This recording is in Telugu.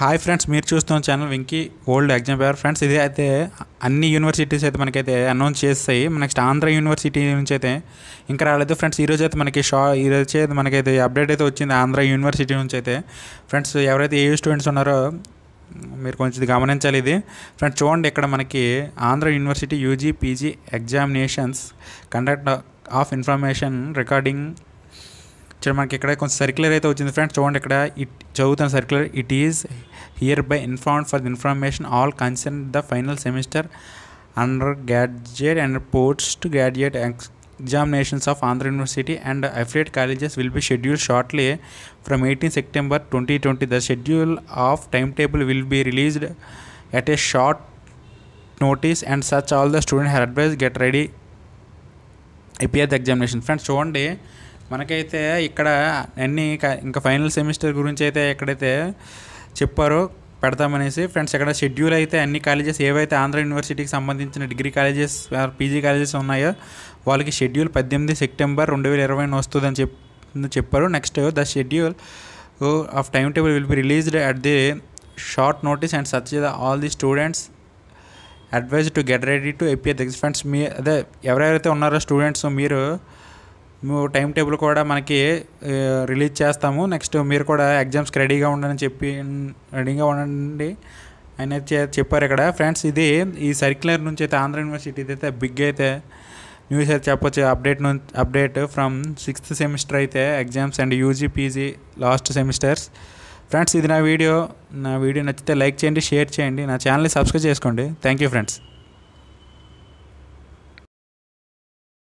హాయ్ ఫ్రెండ్స్ మీరు చూస్తున్న channel Venky old exam paper friends ఇది అయితే అన్ని యూనివర్సిటీస్ అయితే మనకైతే అనౌన్స్ చేస్తాయి నెక్స్ట్ ఆంధ్ర యూనివర్సిటీ నుంచి అయితే ఇంకా రాలేదు ఫ్రెండ్స్ ఈరోజు అయితే మనకి షా ఈరోజు అయితే మనకైతే అప్డేట్ అయితే వచ్చింది ఆంధ్ర యూనివర్సిటీ నుంచి అయితే ఫ్రెండ్స్ ఎవరైతే ఏ స్టూడెంట్స్ ఉన్నారో మీరు కొంచెం గమనించాలి ఇది ఫ్రెండ్స్ చూడండి ఇక్కడ మనకి Andhra university UG PG examinations conduct of information recording చూడండి మనకి ఇక్కడ కొంచెం సర్క్యులర్ అయితే వచ్చింది ఫ్రెండ్స్ చూడండి ఇక్కడ ఇట్ చదువుతున్న circular it is hereby informed for the information all concerned the final semester undergraduate and postgraduate examinations of Andhra University and affiliate colleges will be scheduled shortly from 18 September 2020. The schedule of timetable will be released at a short notice and such all the students are advised get ready API examination. Friends, చూడండి మనకైతే ఇక్కడ అన్ని ఇంకా ఫైనల్ సెమిస్టర్ గురించి అయితే ఎక్కడైతే చెప్పారో పెడతామనేసి ఫ్రెండ్స్ ఇక్కడ షెడ్యూల్ అయితే అన్ని కాలేజెస్ ఏవైతే ఆంధ్ర యూనివర్సిటీకి సంబంధించిన డిగ్రీ కాలేజెస్ పీజీ కాలేజెస్ ఉన్నాయో వాళ్ళకి షెడ్యూల్ పద్దెనిమిది సెప్టెంబర్ రెండు వేల ఇరవై వస్తుందని చెప్పి చెప్పారు next the schedule of time table will be released at the short notice and such all the students advise to get ready to ఎపిఎస్ ఫ్రెండ్స్ మీ అదే ఎవరెవరైతే ఉన్నారో స్టూడెంట్స్ మీరు టైం టేబుల్ కూడా మనకి రిలీజ్ చేస్తాము నెక్స్ట్ మీరు కూడా ఎగ్జామ్స్కి రెడీగా ఉండని చెప్పి రెడీగా ఉండండి అయితే చెప్పారు ఇక్కడ ఫ్రెండ్స్ ఇది ఈ సర్క్యులర్ నుంచి అయితే ఆంధ్ర యూనివర్సిటీ అయితే బిగ్ అయితే న్యూస్ అయితే చెప్పొచ్చు update update from sixth semester అయితే exams and UG PG last semesters friends ఇది నా వీడియో నా వీడియో నచ్చితే లైక్ చేయండి షేర్ చేయండి నా ఛానల్ని సబ్స్క్రైబ్ చేసుకోండి థ్యాంక్ యూ ఫ్రెండ్స్